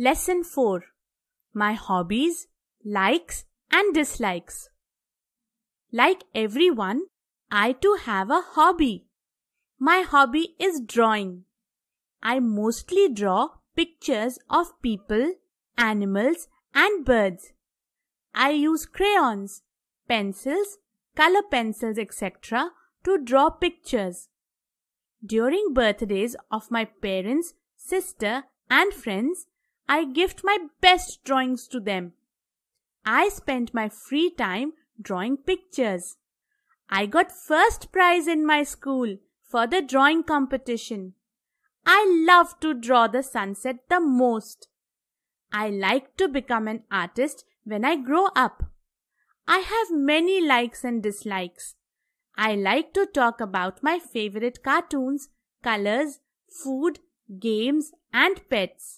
Lesson 4 My Hobbies, Likes and Dislikes. Like everyone, I too have a hobby. My hobby is drawing. I mostly draw pictures of people, animals and birds. I use crayons, pencils, color pencils etc. to draw pictures. During birthdays of my parents, sister and friends, I gift my best drawings to them. I spent my free time drawing pictures. I got first prize in my school for the drawing competition. I love to draw the sunset the most. I like to become an artist when I grow up. I have many likes and dislikes. I like to talk about my favorite cartoons, colors, food, games, and pets.